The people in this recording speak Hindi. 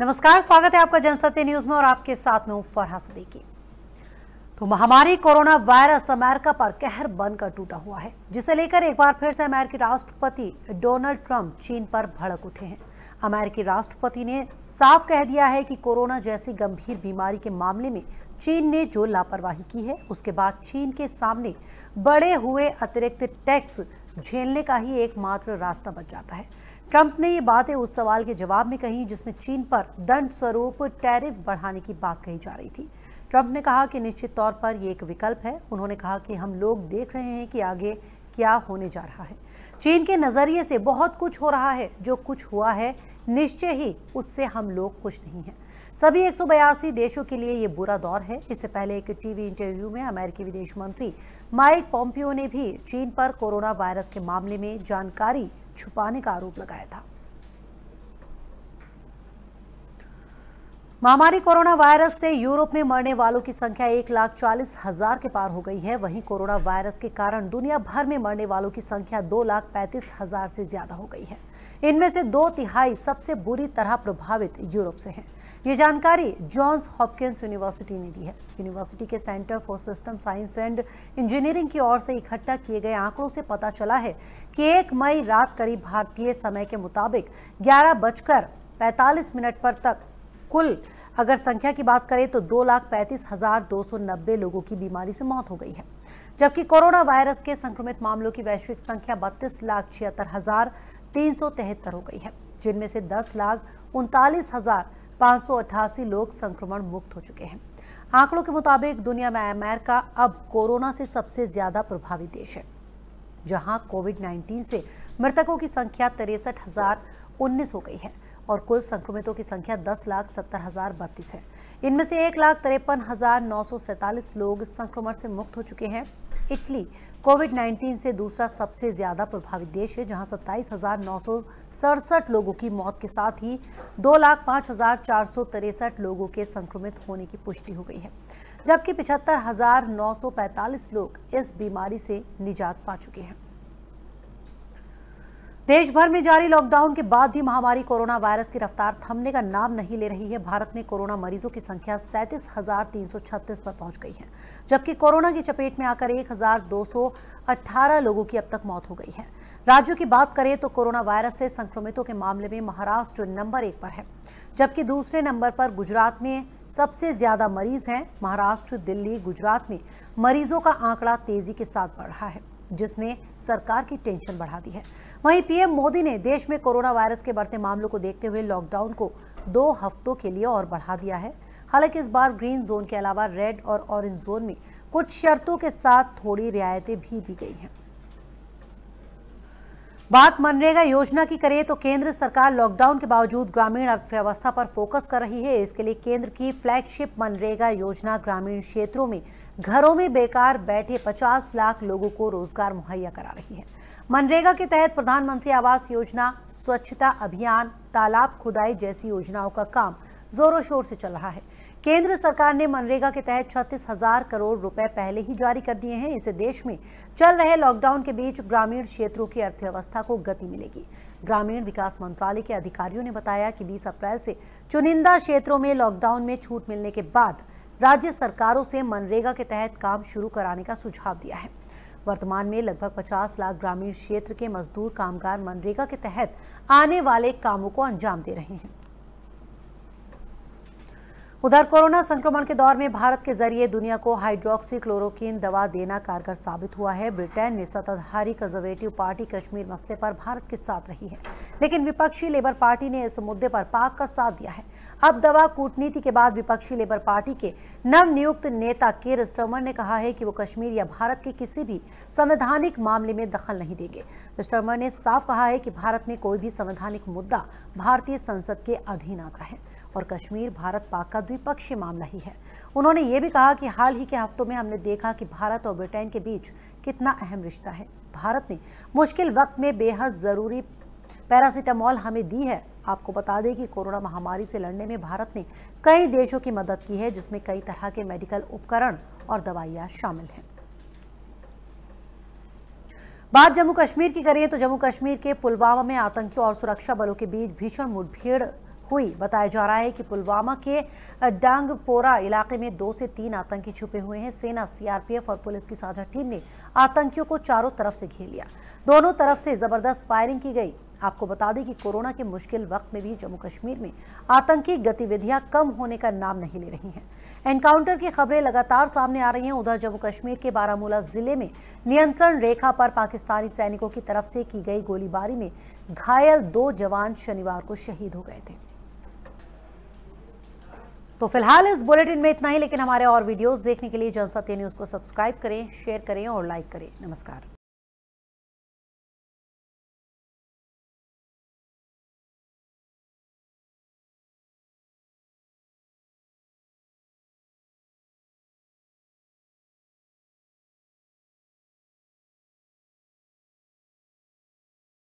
नमस्कार स्वागत है आपका जनसत्य न्यूज में और आपके साथ में फरहा सदीकी तो महामारी कोरोना वायरस अमेरिका पर कहर बनकर टूटा हुआ है जिसे लेकर एक बार फिर से अमेरिकी राष्ट्रपति डोनाल्ड ट्रंप चीन पर भड़क उठे हैं अमेरिकी राष्ट्रपति ने साफ कह दिया है कि कोरोना जैसी गंभीर बीमारी के मामले में चीन ने जो लापरवाही की है उसके बाद चीन के सामने बड़े हुए अतिरिक्त टैक्स झेलने का ही एकमात्र रास्ता बच जाता है ट्रंप ने ये बातें उस सवाल के जवाब में कही जिसमें चीन पर दंड स्वरूप टैरिफ बढ़ाने की बात कही जा रही थी ट्रंप ने कहा कि निश्चित तौर पर यह एक विकल्प है उन्होंने कहा कि हम लोग देख रहे हैं कि आगे क्या होने जा रहा है चीन के नज़रिए से बहुत कुछ हो रहा है जो कुछ हुआ है निश्चय ही उससे हम लोग खुश नहीं हैं सभी एक देशों के लिए ये बुरा दौर है इससे पहले एक टीवी इंटरव्यू में अमेरिकी विदेश मंत्री माइक पॉम्पियो ने भी चीन पर कोरोना वायरस के मामले में जानकारी छुपाने का आरोप लगाया था महामारी कोरोना वायरस से यूरोप में मरने वालों की संख्या एक लाख चालीस हजार के पार हो गई है वहीं कोरोना वायरस के कारण दुनिया भर में मरने वालों की संख्या दो लाख पैंतीस हजार से ज्यादा हो गई है इनमें से दो तिहाई सबसे बुरी तरह प्रभावित यूरोप से हैं ये जानकारी जॉन्स हॉपकिंस यूनिवर्सिटी ने दी है यूनिवर्सिटी के centre for system science and engineering की ओर से इकट्ठा किए गए आंकड़ों से पता चला है कि एक मई रात करीब भारतीय समय के मुताबिक ग्यारह बजकर पैंतालीस मिनट पर तक कुल अगर संख्या की बात करें तो दो लाख पैंतीस हजार दो सौ नब्बे लोगों की बीमारी से मौत हो गई है जबकि कोरोना वायरस के संक्रमित मामलों की वैश्विक संख्या बत्तीस लाख छिहत्तर हजार तीन सौ तिहत्तर हो गई है जिनमें से दस लाख उनतालीस हजार पाँच सौ अठासी लोग संक्रमण मुक्त हो चुके हैं आंकड़ों के मुताबिक दुनिया में अमेरिका अब कोरोना से सबसे ज्यादा प्रभावित देश है जहां कोविड 19 से मृतकों की संख्या तिरसठ हजार उन्नीस हो गई है और कुल संक्रमितों की संख्या दस लाख सत्तर हजार बत्तीस है इनमें से एक लाख तिरपन हजार नौ सौ सैतालीस लोग संक्रमण से मुक्त हो चुके हैं इटली कोविड 19 से दूसरा सबसे ज्यादा प्रभावित देश है जहां सत्ताईस हजार नौ सौ सड़सठ लोगों की मौत के साथ ही दो लाख पाँच हजार चार सौ तिरसठ लोगों के संक्रमित होने की पुष्टि हो गई है जबकि पिछहत्तर हजार नौ सौ पैंतालीस लोग इस बीमारी से निजात पा चुके हैं देश भर में जारी लॉकडाउन के बाद भी महामारी कोरोना वायरस की रफ्तार थमने का नाम नहीं ले रही है भारत में कोरोना मरीजों की संख्या सैंतीस हजार तीन सौ छत्तीस पर पहुंच गई है जबकि कोरोना की चपेट में आकर एक हजार दो सौ लोगों की अब तक मौत हो गई है राज्यों की बात करें तो कोरोना वायरस से संक्रमितों के मामले में महाराष्ट्र नंबर एक पर है जबकि दूसरे नंबर पर गुजरात में सबसे ज्यादा मरीज हैं महाराष्ट्र दिल्ली गुजरात में मरीजों का आंकड़ा तेजी के साथ बढ़ रहा है जिसने सरकार की टेंशन बढ़ा दी है वहीं पीएम मोदी ने देश में कोरोना वायरस के बढ़ते मामलों को देखते हुए लॉकडाउन को दो हफ्तों के लिए और बढ़ा दिया है हालांकि इस बार ग्रीन जोन के अलावा रेड और ऑरेंज जोन में कुछ शर्तों के साथ थोड़ी रियायतें भी दी गई हैं बात मनरेगा योजना की करें तो केंद्र सरकार लॉकडाउन के बावजूद ग्रामीण अर्थव्यवस्था पर फोकस कर रही है इसके लिए केंद्र की फ्लैगशिप मनरेगा योजना ग्रामीण क्षेत्रों में घरों में बेकार बैठे 50 लाख लोगों को रोजगार मुहैया करा रही है मनरेगा के तहत प्रधानमंत्री आवास योजना स्वच्छता अभियान तालाब खुदाई जैसी योजनाओं का काम जोरों शोर से चल रहा है केंद्र सरकार ने मनरेगा के तहत छत्तीस हजार करोड़ रुपए पहले ही जारी कर दिए हैं इसे देश में चल रहे लॉकडाउन के बीच ग्रामीण क्षेत्रों की अर्थव्यवस्था को गति मिलेगी ग्रामीण विकास मंत्रालय के अधिकारियों ने बताया कि 20 अप्रैल से चुनिंदा क्षेत्रों में लॉकडाउन में छूट मिलने के बाद राज्य सरकारों से मनरेगा के तहत काम शुरू कराने का सुझाव दिया है वर्तमान में लगभग 50 लाख ग्रामीण क्षेत्र के मजदूर कामगार मनरेगा के तहत आने वाले कामों को अंजाम दे रहे हैं उधर कोरोना संक्रमण के दौर में भारत के जरिए दुनिया को हाइड्रोक्सी क्लोरोक्न दवा देना कारगर साबित हुआ है ब्रिटेन में सत्ताधारी कंजर्वेटिव पार्टी कश्मीर मसले पर भारत के साथ रही है लेकिन विपक्षी लेबर पार्टी ने इस मुद्दे पर पाक का साथ दिया है अब दवा कूटनीति के बाद विपक्षी लेबर पार्टी के नवनियुक्त नेता केर स्टर्मर ने कहा है कि वो कश्मीर या भारत के किसी भी संवैधानिक मामले में दखल नहीं देंगे स्टर्मर ने साफ कहा है कि भारत में कोई भी संवैधानिक मुद्दा भारतीय संसद के अधीन आता है और कश्मीर भारत पाक का द्विपक्षीय मामला ही है उन्होंने ये भी कहा कि हाल ही के हफ्तों में हमने देखा कि भारत और ब्रिटेन के बीच कितना अहम रिश्ता है भारत ने मुश्किल वक्त में बेहद ज़रूरी पैरासीटामॉल हमें दी है आपको बता दें कि कोरोना महामारी से लड़ने में भारत ने कई देशों की मदद की है जिसमें कई तरह के मेडिकल उपकरण और दवाइयां शामिल हैं बात जम्मू कश्मीर की करें तो जम्मू कश्मीर के पुलवामा में आतंकियों और सुरक्षा बलों के बीच भीषण मुठभेड़ हुई बताया जा रहा है कि पुलवामा के डांगपोरा इलाके में दो से तीन आतंकी छुपे हुए हैं सेना सीआरपीएफ और पुलिस की साझा टीम ने आतंकियों को चारों तरफ से घेर लिया दोनों तरफ से जबरदस्त फायरिंग की गई आपको बता दें कि कोरोना के मुश्किल वक्त में भी जम्मू कश्मीर में आतंकी गतिविधियां कम होने का नाम नहीं ले रही हैं एनकाउंटर की खबरें लगातार सामने आ रही हैं उधर जम्मू कश्मीर के बारामूला जिले में नियंत्रण रेखा पर पाकिस्तानी सैनिकों की तरफ से की गई गोलीबारी में घायल दो जवान शनिवार को शहीद हो गए थे तो फिलहाल इस बुलेटिन में इतना ही लेकिन हमारे और वीडियोस देखने के लिए जनसत्य न्यूज़ को सब्सक्राइब करें शेयर करें और लाइक करें नमस्कार